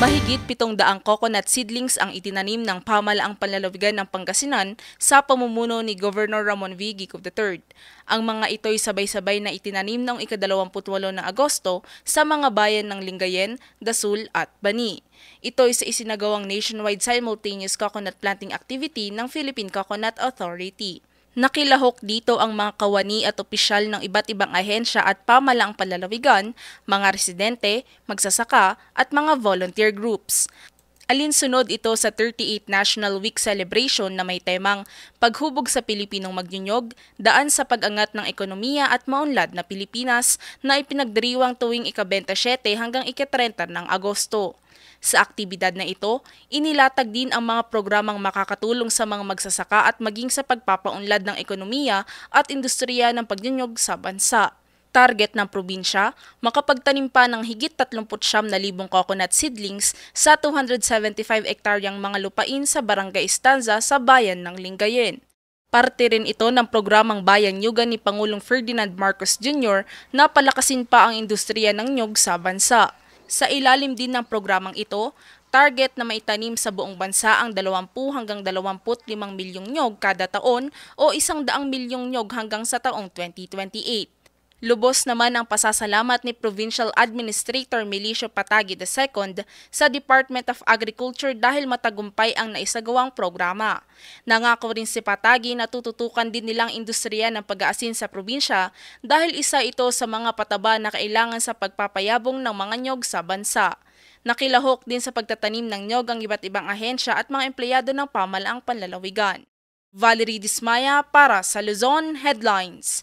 Mahigit 700 coconut seedlings ang itinanim ng pamalaang panlalawigan ng Pangasinan sa pamumuno ni Governor Ramon V. Gicob III. Ang mga ito'y sabay-sabay na itinanim noong ika-28 ng Agosto sa mga bayan ng Lingayen, Dasul at Bani. Ito'y sa isinagawang nationwide simultaneous coconut planting activity ng Philippine Coconut Authority. Nakilahok dito ang mga kawani at opisyal ng iba't ibang ahensya at pamalaang palalawigan, mga residente, magsasaka at mga volunteer groups alinsunod ito sa 38 National Week celebration na may temang Paghubog sa Pilipinong Magnyunyog, Daan sa Pag-angat ng Ekonomiya at Maunlad na Pilipinas na ipinagdiriwang tuwing ika-27 hanggang ika-30 ng Agosto. Sa aktibidad na ito, inilatag din ang mga programang makakatulong sa mga magsasaka at maging sa pagpapaunlad ng ekonomiya at industriya ng pagnyunyog sa bansa. Target ng probinsya, makapagtanim pa ng higit 39,000 coconut seedlings sa 275 ektaryang mga lupain sa Barangay Estanza sa bayan ng Lingayen. Parte rin ito ng programang Bayan Nyugan ni Pangulong Ferdinand Marcos Jr. na palakasin pa ang industriya ng nyug sa bansa. Sa ilalim din ng programang ito, target na maitanim sa buong bansa ang 20 hanggang 25 milyong nyog kada taon o 100 milyong nyog hanggang sa taong 2028. Lubos naman ang pasasalamat ni Provincial Administrator Milicio Patagi II sa Department of Agriculture dahil matagumpay ang naisagawang programa. Nangako rin si Patagi na tututukan din nilang industriya ng pag-aasin sa probinsya dahil isa ito sa mga pataba na kailangan sa pagpapayabong ng mga nyog sa bansa. Nakilahok din sa pagtatanim ng nyog ang iba't ibang ahensya at mga empleyado ng pamalaang panlalawigan. Valerie Dismaya para sa Luzon Headlines.